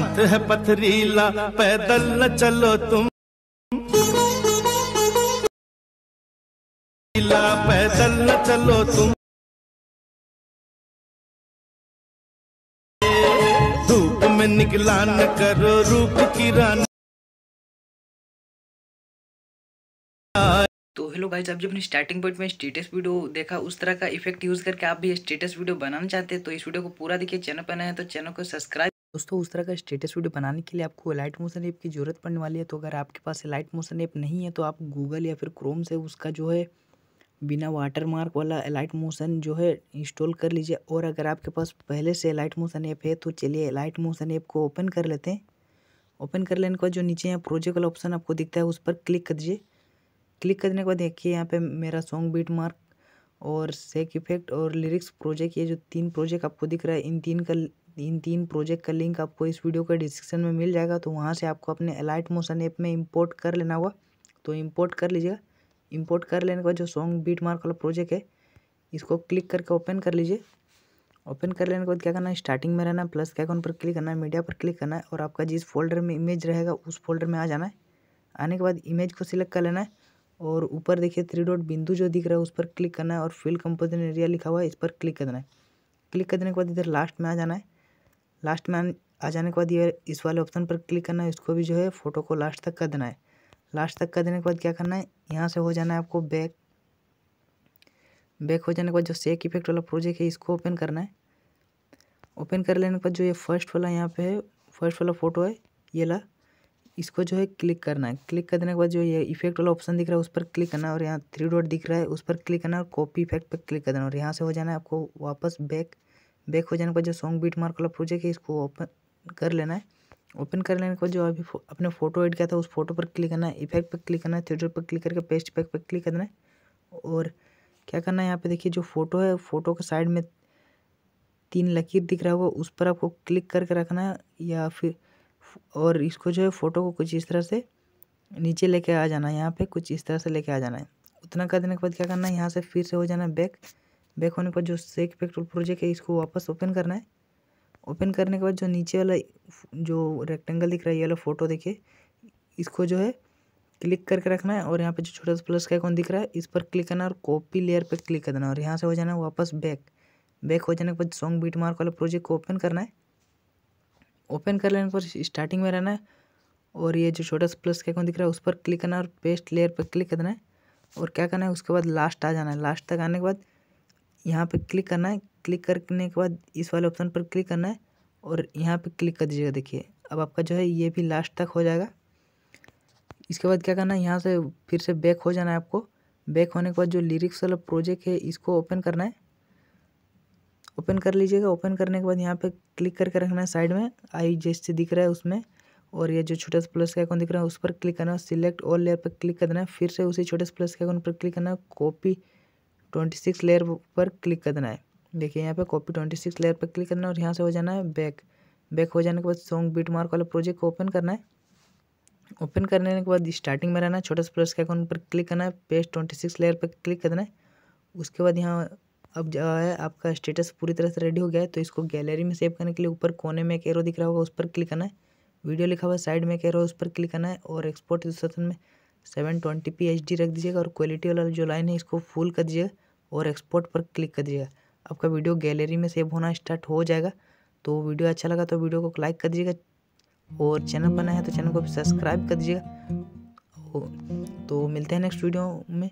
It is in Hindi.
मत है पथरीला पैदल न चलो तुम पैदल न चलो तुम धूप में निकला न करो रूप की तो हेलो भाई आप जब अपने स्टार्टिंग पॉइंट में स्टेटस वीडियो देखा उस तरह का इफेक्ट यूज़ करके आप भी स्टेटस वीडियो बनाना चाहते हैं तो इस वीडियो को पूरा देखिए चैनल पर नए हैं तो चैनल को सब्सक्राइब दोस्तों उस तरह का स्टेटस वीडियो बनाने के लिए आपको लाइट मोशन ऐप की ज़रूरत पड़ने वाली है तो अगर आपके पास लाइट मोशन ऐप नहीं है तो आप गूगल या फिर क्रोम से उसका जो है बिना वाटर मार्क वाला एलाइट मोशन जो है इंस्टॉल कर लीजिए और अगर आपके पास पहले से एलाइट मोशन ऐप है तो चलिए एलाइट मोशन ऐप को ओपन कर लेते हैं ओपन कर लेने के बाद जो नीचे यहाँ प्रोजेक्ट वाला ऑप्शन आपको दिखता है उस पर क्लिक कर दीजिए क्लिक करने के बाद देखिए यहाँ पे मेरा सॉन्ग बीट मार्क और सेक इफेक्ट और लिरिक्स प्रोजेक्ट ये जो तीन प्रोजेक्ट आपको दिख रहा है इन तीन का इन तीन प्रोजेक्ट का लिंक आपको इस वीडियो के डिस्क्रिप्शन में मिल जाएगा तो वहाँ से आपको अपने अलाइट मोशन ऐप में इंपोर्ट कर लेना होगा तो इंपोर्ट कर लीजिएगा इंपोर्ट कर लेने के बाद जो सॉन्ग बीट मार्क वाला प्रोजेक्ट है इसको क्लिक करके ओपन कर लीजिए ओपन कर लेने के बाद क्या करना है स्टार्टिंग में रहना है प्लस के पर क्लिक करना है मीडिया पर क्लिक करना है और आपका जिस फोल्डर में इमेज रहेगा उस फोल्डर में आ जाना है आने के बाद इमेज को सिलेक्ट कर लेना है और ऊपर देखिए थ्री डॉट बिंदु जो दिख रहा है उस पर क्लिक करना है और फील्ड कंपोजन एरिया लिखा हुआ है इस पर क्लिक करना है क्लिक कर देने के बाद इधर लास्ट में आ जाना है लास्ट में आ जाने के बाद ये इस वाले ऑप्शन पर क्लिक करना है इसको भी जो है फ़ोटो को लास्ट तक कर देना है लास्ट तक कर देने के बाद क्या करना है यहाँ से हो जाना है आपको बैक बैक हो जाने के बाद जो सेक इफेक्ट वाला प्रोजेक्ट है इसको ओपन करना है ओपन कर लेने के बाद जो ये फर्स्ट वाला यहाँ पे है फर्स्ट वाला फ़ोटो है ये ला इसको जो है क्लिक करना है क्लिक कर देने के बाद जो ये इफेक्ट वाला ऑप्शन दिख रहा है उस पर क्लिक करना है और यहाँ थ्री डॉट दिख रहा है उस पर क्लिक करना है और कॉपी इफेक्ट पर क्लिक करना है और यहाँ से हो जाना है आपको वापस बैक बैक हो जाने के बाद जो सॉन्ग बीट मार्क वाला प्रोजेक्ट है इसको ओपन कर लेना है ओपन कर लेने के बाद जो अभी फो, अपने फोटो एड किया था उस फोटो पर क्लिक करना है इफेक्ट पर क्लिक करना है थिएटर पर क्लिक करके पेस्ट पैक पर क्लिक करना है और क्या करना है यहाँ पे देखिए जो फोटो है फोटो के साइड में तीन लकीर दिख रहा होगा उस पर आपको क्लिक करके रखना है या फिर और इसको जो है फ़ोटो को कुछ इस तरह से नीचे लेके आ जाना है यहाँ पे कुछ इस तरह से लेके आ जाना है उतना कर देने के बाद क्या करना है यहाँ से फिर से हो जाना है बैक बैक होने पर जो सेक पेट्रोल प्रोजेक्ट है इसको वापस ओपन करना है ओपन करने के बाद जो नीचे वाला जो रेक्टेंगल दिख रहा है ये वाला फ़ोटो देखिए इसको जो है क्लिक करके रखना है और यहाँ पे जो छोटा सा प्लस का आइकॉन दिख रहा है इस पर क्लिक करना है और कॉपी लेयर पर क्लिक कर देना और यहाँ से हो जाना है वापस बैक बैक हो जाने के बाद सॉन्ग बीट मार्क वाला प्रोजेक्ट को ओपन करना है ओपन कर लेने पर स्टार्टिंग में रहना है और ये जो छोटा सा प्लस का आइकॉन दिख रहा है उस पर क्लिक करना है और पेस्ट लेयर पर क्लिक कर देना है और क्या करना है उसके बाद लास्ट आ जाना है लास्ट तक आने के बाद यहाँ पे क्लिक करना है क्लिक करने के बाद इस वाले ऑप्शन पर क्लिक करना है और यहाँ पे क्लिक कर दीजिएगा देखिए अब आपका जो है ये भी लास्ट तक हो जाएगा इसके बाद क्या करना है यहाँ से फिर से बैक हो जाना है आपको बैक होने के बाद जो लिरिक्स वाला प्रोजेक्ट है इसको ओपन करना है ओपन कर लीजिएगा ओपन करने के बाद यहाँ पे क्लिक करके रखना है साइड में आई जैसे दिख रहा है उसमें और ये जो छोटे सा प्लस के आइकन दिख रहा है उस पर क्लिक करना है सिलेक्ट ऑल लेयर पर क्लिक करना है फिर से उसी छोटे से प्लस के आइकन पर क्लिक करना है कॉपी ट्वेंटी सिक्स लेयर पर क्लिक करना है देखिए यहाँ पे कॉपी ट्वेंटी सिक्स लेयर पर क्लिक करना है और यहाँ से हो जाना है बैक बैक हो जाने के बाद सॉन्ग बीट मार्क वाला प्रोजेक्ट को ओपन करना है ओपन करने के बाद स्टार्टिंग में रहना है छोटा सा प्लस के अकाउंट पर क्लिक करना है पेज ट्वेंटी सिक्स लेयर पर क्लिक करना है उसके बाद यहाँ अब जो है आपका स्टेटस पूरी तरह से रेडी हो गया है तो इसको गैलरी में सेव करने के लिए ऊपर कोने में एक एरो दिख रहा होगा उस पर क्लिक करना है वीडियो लिखा हुआ साइड में एक एरो उस पर क्लिक करना है और एक्सपोर्ट में seven twenty P H D रख दीजिएगा और क्वालिटी वाला जो लाइन है इसको फुल कर दीजिएगा और एक्सपोर्ट पर क्लिक कर दीजिएगा आपका वीडियो गैलरी में सेव होना स्टार्ट हो जाएगा तो वीडियो अच्छा लगा तो वीडियो को लाइक कर दीजिएगा और चैनल बना है तो चैनल को सब्सक्राइब कर दीजिएगा तो मिलते हैं नेक्स्ट वीडियो में